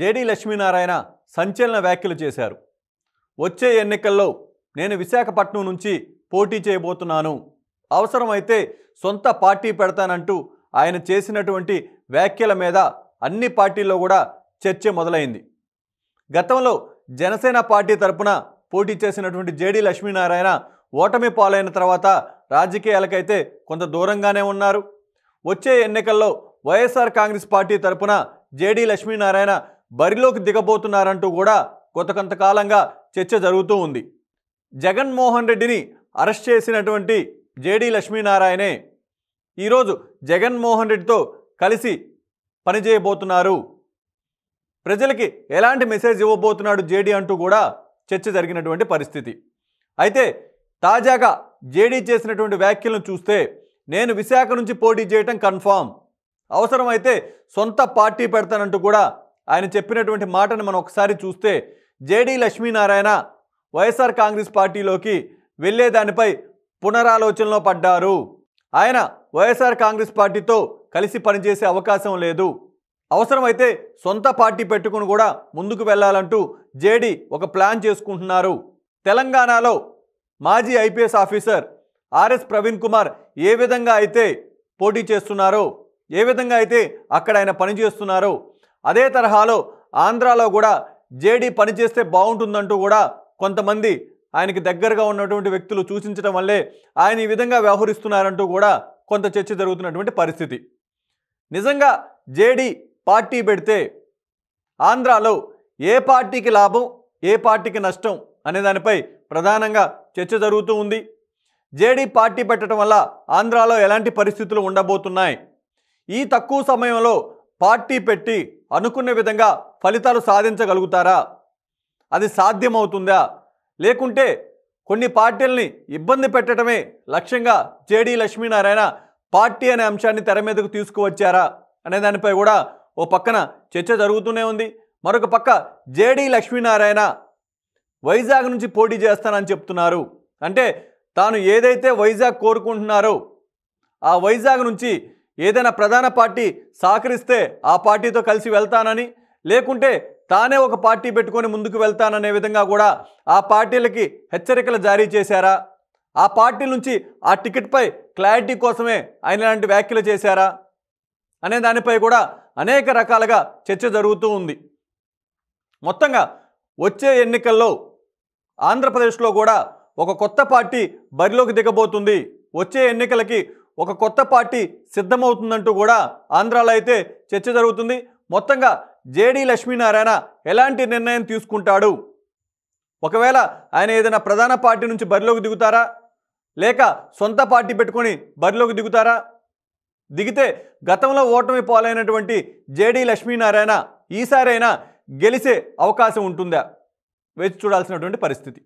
JD Lakshminarayana సంచలన వ్యాఖ్యలు చేశారు వచ్చే ఎన్నికల్లో నేను విశాఖపట్నం నుంచి పోటీ చేయబోతున్నాను అవసరమైతే సొంత పార్టీ పెడతానంటూ ఆయన చేసినటువంటి వ్యాఖ్యల మీద అన్ని పార్టీల్లో కూడా చర్చ మొదలైంది గతంలో జనసేన పార్టీ తరపున పోటీ చేసినటువంటి జేడీ లక్ష్మీనారాయణ ఓటమి పాలైన తర్వాత రాజకీయాలకైతే కొంత దూరంగానే ఉన్నారు వచ్చే ఎన్నికల్లో వైఎస్ఆర్ కాంగ్రెస్ పార్టీ తరపున జేడీ లక్ష్మీనారాయణ బరిలోకి దిగబోతున్నారంటూ కూడా కొత్త కొంతకాలంగా చర్చ జరుగుతూ ఉంది జగన్మోహన్ రెడ్డిని అరెస్ట్ చేసినటువంటి జేడి లక్ష్మీనారాయణే ఈరోజు జగన్మోహన్ రెడ్డితో కలిసి పనిచేయబోతున్నారు ప్రజలకి ఎలాంటి మెసేజ్ ఇవ్వబోతున్నాడు జేడీ అంటూ కూడా చర్చ జరిగినటువంటి పరిస్థితి అయితే తాజాగా జేడీ చేసినటువంటి వ్యాఖ్యలను చూస్తే నేను విశాఖ నుంచి పోటీ చేయటం కన్ఫామ్ అవసరమైతే సొంత పార్టీ పెడతానంటూ కూడా ఆయన చెప్పినటువంటి మాటను మనం ఒకసారి చూస్తే జేడీ లక్ష్మీనారాయణ వైఎస్ఆర్ కాంగ్రెస్ పార్టీలోకి వెళ్ళేదానిపై పునరాలోచనలో పడ్డారు ఆయన వైఎస్ఆర్ కాంగ్రెస్ పార్టీతో కలిసి పనిచేసే అవకాశం లేదు అవసరమైతే సొంత పార్టీ పెట్టుకుని కూడా ముందుకు వెళ్ళాలంటూ జేడీ ఒక ప్లాన్ చేసుకుంటున్నారు తెలంగాణలో మాజీ IPS officer RS Praveen Kumar ఏ విధంగా అయితే పోటీ చేస్తున్నారో ఏ విధంగా అయితే అక్కడ ఆయన పనిచేస్తున్నారో అదే తరహాలో ఆంధ్రాలో కూడా జేడీ పనిచేస్తే బాగుంటుందంటూ కూడా కొంతమంది ఆయనకి దగ్గరగా ఉన్నటువంటి వ్యక్తులు సూచించడం వల్లే ఆయన ఈ విధంగా వ్యవహరిస్తున్నారంటూ కూడా కొంత చర్చ జరుగుతున్నటువంటి పరిస్థితి నిజంగా జేడీ పార్టీ పెడితే ఆంధ్రాలో ఏ పార్టీకి లాభం ఏ పార్టీకి నష్టం అనే దానిపై ప్రధానంగా చర్చ జరుగుతూ ఉంది జేడీ పార్టీ పెట్టడం వల్ల ఆంధ్రాలో ఎలాంటి పరిస్థితులు ఉండబోతున్నాయి ఈ తక్కువ సమయంలో పార్టీ పెట్టి అనుకున్న విధంగా ఫలితాలు సాధించగలుగుతారా అది సాధ్యమవుతుందా లేకుంటే కొన్ని పార్టీలని ఇబ్బంది పెట్టడమే లక్ష్యంగా జేడీ లక్ష్మీనారాయణ పార్టీ అనే అంశాన్ని తెర మీదకు తీసుకువచ్చారా అనే దానిపై కూడా ఓ పక్కన చర్చ జరుగుతూనే ఉంది మరొక పక్క జేడీ లక్ష్మీనారాయణ వైజాగ్ నుంచి పోటీ చేస్తానని చెప్తున్నారు అంటే తాను ఏదైతే వైజాగ్ కోరుకుంటున్నారో ఆ వైజాగ్ నుంచి ఏదైనా ప్రధాన పార్టీ సహకరిస్తే ఆ పార్టీతో కలిసి వెళ్తానని లేకుంటే తానే ఒక పార్టీ పెట్టుకొని ముందుకు వెళ్తాననే విధంగా కూడా ఆ పార్టీలకి హెచ్చరికలు జారీ చేశారా ఆ పార్టీ నుంచి ఆ టికెట్పై క్లారిటీ కోసమే ఆయన లాంటి వ్యాఖ్యలు చేశారా అనే దానిపై కూడా అనేక రకాలుగా చర్చ జరుగుతూ ఉంది మొత్తంగా వచ్చే ఎన్నికల్లో ఆంధ్రప్రదేశ్లో కూడా ఒక కొత్త పార్టీ బరిలోకి దిగబోతుంది వచ్చే ఎన్నికలకి ఒక కొత్త పార్టీ సిద్ధమవుతుందంటూ కూడా ఆంధ్రాలో అయితే చర్చ జరుగుతుంది మొత్తంగా జేడీ లక్ష్మీనారాయణ ఎలాంటి నిర్ణయం తీసుకుంటాడు ఒకవేళ ఆయన ఏదైనా ప్రధాన పార్టీ నుంచి బరిలోకి దిగుతారా లేక సొంత పార్టీ పెట్టుకొని బరిలోకి దిగుతారా దిగితే గతంలో ఓటమి పాలైనటువంటి జేడీ లక్ష్మీనారాయణ ఈసారైనా గెలిచే అవకాశం ఉంటుందా వేచి చూడాల్సినటువంటి పరిస్థితి